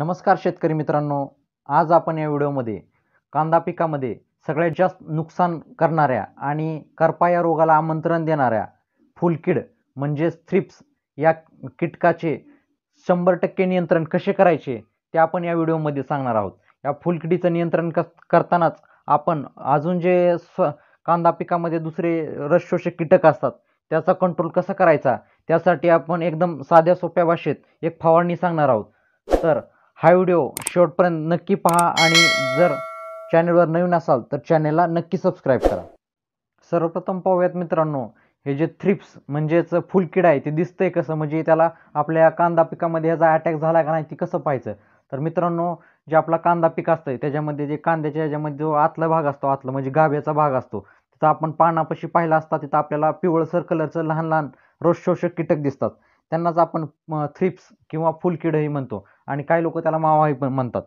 नमस्कार शेतकरी मित्रांनो आज आपण या व्हिडिओमध्ये कांदा पिकामध्ये सगळ्यात जास्त नुकसान करणाऱ्या आणि करपा या रोगाला आमंत्रण देणाऱ्या फुलकीड म्हणजेच थ्रिप्स या कीटकाचे शंभर टक्के नियंत्रण कसे करायचे ते आपण या व्हिडिओमध्ये सांगणार आहोत या फुलकिडीचं नियंत्रण कस करतानाच आपण अजून जे स्व कांदा पिकामध्ये दुसरे रसशोषक कीटक असतात त्याचा कंट्रोल कसा करायचा त्यासाठी आपण एकदम साध्या सोप्या भाषेत एक फवारणी सांगणार आहोत तर हा व्हिडिओ शेवटपर्यंत नक्की पहा आणि जर चॅनलवर नवीन असाल तर चॅनेलला नक्की सबस्क्राईब करा सर्वप्रथम पाहूयात मित्रांनो हे जे थ्रिप्स म्हणजेच फुलकिड आहे ते दिसतंय कसं म्हणजे त्याला आपल्या कांदा पिकामध्ये याचा अटॅक झाला का नाही ते कसं पाहायचं तर मित्रांनो जे आपला कांदा पीक असतं त्याच्यामध्ये जे कांद्याच्या याच्यामध्ये जो आतला भाग असतो आतला म्हणजे गाभ्याचा भाग असतो तिथं आपण पानापाशी पाहिला असता तिथं आपल्याला पिवळसर कलरचं लहान लहान रोषोषक कीटक दिसतात त्यांनाच आपण थ्रिप्स किंवा फुलकिड म्हणतो आणि काही लोक त्याला मावाही पण म्हणतात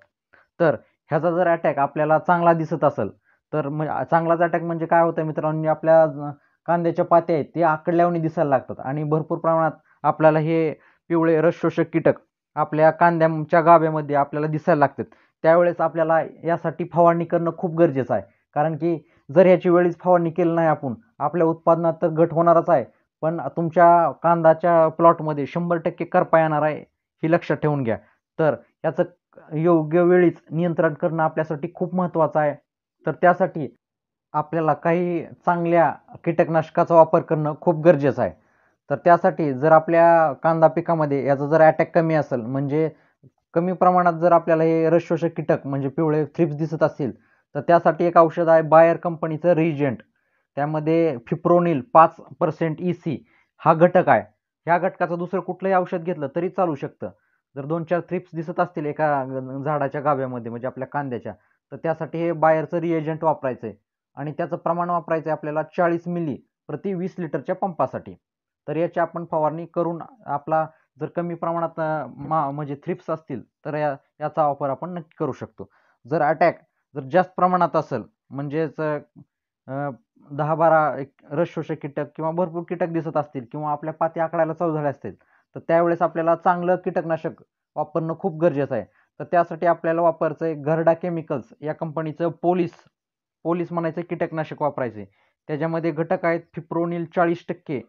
तर ह्याचा जर अटॅक आपल्याला चांगला दिसत असेल तर म चांगलाच अटॅक म्हणजे काय होतं मित्रांनो आपल्या कांद्याच्या पात्या आहेत ते आकडल्यावणी दिसायला लागतात आणि भरपूर प्रमाणात आपल्याला हे पिवळे रसशोषक कीटक आपल्या कांद्याच्या गाभ्यामध्ये आपल्याला दिसायला लागतात त्यावेळेस आपल्याला यासाठी फवारणी करणं खूप गरजेचं आहे कारण की जर ह्याची वेळीच फवारणी केली नाही आपण आपल्या उत्पादनात तर घट होणारच आहे पण तुमच्या कांदाच्या प्लॉटमध्ये शंभर टक्के करपा येणार आहे ही लक्षात ठेवून घ्या तर याचं योग्य वेळीच नियंत्रण करणं आपल्यासाठी खूप महत्त्वाचं आहे तर त्यासाठी आपल्याला काही चांगल्या कीटकनाशकाचा वापर करणं खूप गरजेचं आहे तर त्यासाठी जर आपल्या कांदा पिकामध्ये याचा जर अटॅक कमी असेल म्हणजे कमी प्रमाणात जर आपल्याला हे रसशोषक कीटक म्हणजे पिवळे थ्रिप्स दिसत असतील तर त्यासाठी एक औषध आहे बायर कंपनीचं रिजेंट त्यामध्ये फिप्रोनिल पाच पर्सेंट ई सी हा घटक आहे ह्या घटकाचं दुसरं कुठलंही औषध घेतलं तरी चालू शकतं जर दोन चार थ्रिप्स दिसत असतील एका झाडाच्या गाव्यामध्ये म्हणजे आपल्या कांद्याच्या तर त्यासाठी हे बाहेरचं रिएजंट वापरायचं आहे आणि त्याचं प्रमाण वापरायचं आहे आपल्याला चाळीस मिली प्रति वीस लिटरच्या पंपासाठी तर याची आपण फवारणी करून आपला जर कमी प्रमाणात मा म्हणजे थ्रिप्स असतील तर या याचा वापर आपण नक्की करू शकतो जर अटॅक जर जास्त प्रमाणात असेल म्हणजेच दहा बारा एक रसशोषक कीटक किंवा भरपूर कीटक दिसत असतील किंवा आपल्या पाती आकडायला चालू झाल्या असतील तर त्यावेळेस आपल्याला चांगलं कीटकनाशक वापरणं खूप गरजेचं आहे तर त्यासाठी आपल्याला वापरायचं आहे घरडा केमिकल्स या कंपनीचं पोलीस पोलीस म्हणायचं कीटकनाशक वापरायचे त्याच्यामध्ये घटक आहेत फिप्रोनिल चाळीस टक्के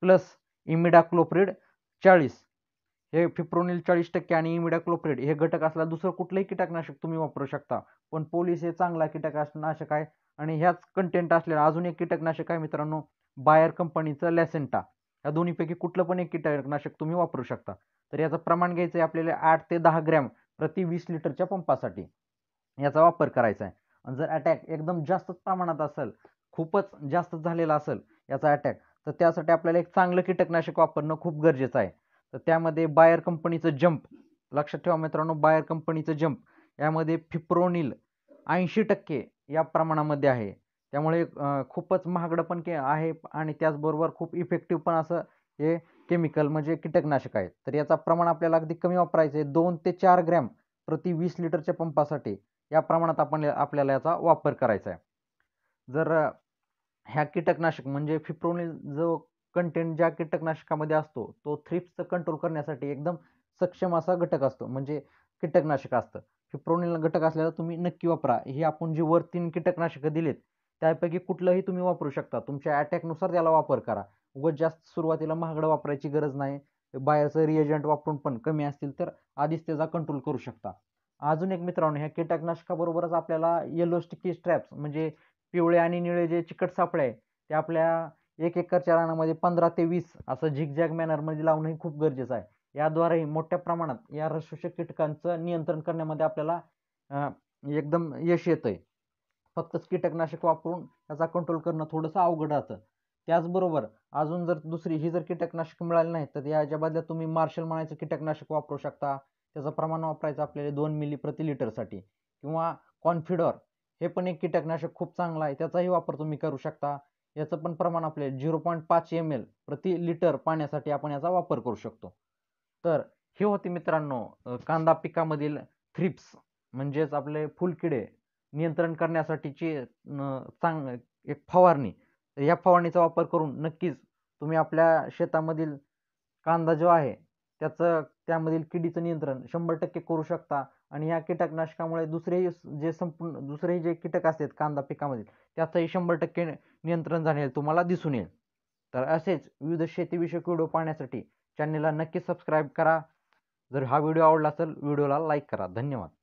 प्लस इमिडाक्लोप्रिड चाळीस हे फिप्रोनिल चाळीस टक्के आणि इमिडाक्लोप्रिड हे घटक असला दुसरं कुठलंही कीटकनाशक तुम्ही वापरू शकता पण पोलीस हे चांगला कीटकनाशक आहे आणि ह्याच कंटेंट असलेला अजून एक कीटकनाशक आहे मित्रांनो बायर कंपनीचं लॅसेंटा या दोन्हीपैकी कुठलं पण एक कीटकनाशक तुम्ही वापरू शकता तर याचं प्रमाण घ्यायचं आहे आपल्याला आठ ते दहा ग्रॅम प्रति वीस लिटरच्या पंपासाठी याचा वापर करायचा आहे आणि जर अटॅक एकदम जास्तच प्रमाणात असेल खूपच जास्त झालेला असेल याचा अटॅक तर त्यासाठी आपल्याला एक चांगलं कीटकनाशक वापरणं खूप गरजेचं आहे तर त्यामध्ये बायर कंपनीचं जंप लक्षात ठेवा मित्रांनो बायर कंपनीचं जंप यामध्ये फिप्रोनिल ऐंशी टक्के या प्रमाणामध्ये आहे त्यामुळे खूपच महागडं पण के आहे आणि त्याचबरोबर खूप इफेक्टिव्ह पण असं हे केमिकल म्हणजे कीटकनाशक आहे तर याचा प्रमाण आपल्याला अगदी कमी वापरायचं आहे दोन ते चार ग्रॅम प्रति वीस लिटरच्या पंपासाठी या प्रमाणात आपण आपल्याला याचा वापर करायचा आहे जर ह्या कीटकनाशक म्हणजे फिप्रोनिल जो कंटेंट ज्या कीटकनाशकामध्ये असतो तो थ्रिप्सचं कंट्रोल करण्यासाठी एकदम सक्षम असा घटक असतो म्हणजे कीटकनाशक असतं फिप्रोनिल घटक असल्याचा तुम्ही नक्की वापरा हे आपण जी वर तीन कीटकनाशकं दिलीत त्यापैकी कुठलंही तुम्ही वापरू शकता तुमच्या अटॅकनुसार त्याला वापर करा व जास्त सुरुवातीला महागडं वापरायची गरज नाही बाहेरचं रिएजंट वापरून पण कमी असतील तर आधीच त्याचा कंट्रोल करू शकता अजून एक मित्रांनो ह्या कीटकनाशकाबरोबरच आपल्याला येलो स्टिकी स्ट्रॅप्स म्हणजे पिवळे आणि निळे जे चिकट सापळे आहे ते आपल्या एक एकरच्या रानामध्ये पंधरा ते वीस असं झिगझॅग मॅनरमध्ये लावणंही खूप गरजेचं आहे याद्वारेही मोठ्या प्रमाणात या रसशोषक कीटकांचं नियंत्रण करण्यामध्ये आपल्याला एकदम यश येतं आहे फक्तच कीटकनाशक वापरून त्याचा कंट्रोल करणं थोडंसं अवघड राहतं त्याचबरोबर अजून जर दुसरी ही जर कीटकनाशक मिळाली नाही तर याच्या बदल्यात तुम्ही मार्शल म्हणायचं कीटकनाशक वापरू शकता त्याचं प्रमाण वापरायचं आपल्याला दोन मिली प्रति लिटरसाठी किंवा कॉन्फिडॉर हे पण एक कीटकनाशक खूप चांगला आहे त्याचाही वापर तुम्ही करू शकता याचं पण प्रमाण आपल्याला झिरो पॉईंट पाच एम एल प्रति लिटर पाण्यासाठी आपण याचा वापर करू शकतो तर हे होते मित्रांनो कांदा पिकामधील थ्रिप्स म्हणजेच आपले फुलकिडे नियंत्रण करण्यासाठीची चांग एक फवारणी या फवारणीचा वापर करून नक्कीच तुम्ही आपल्या शेतामधील कांदा जो आहे त्याचं त्यामधील किडीचं नियंत्रण शंभर टक्के करू शकता आणि या कीटकनाशकामुळे दुसरेही जे संपूर्ण दुसरेही जे कीटक असतात कांदा पिकामधील त्याचंही शंभर टक्के नियंत्रण झाले तुम्हाला दिसून येईल तर असेच विविध शेतीविषयक व्हिडिओ पाहण्यासाठी चॅनलला नक्की सबस्क्राईब करा जर हा व्हिडिओ आवडला असेल व्हिडिओला लाईक करा धन्यवाद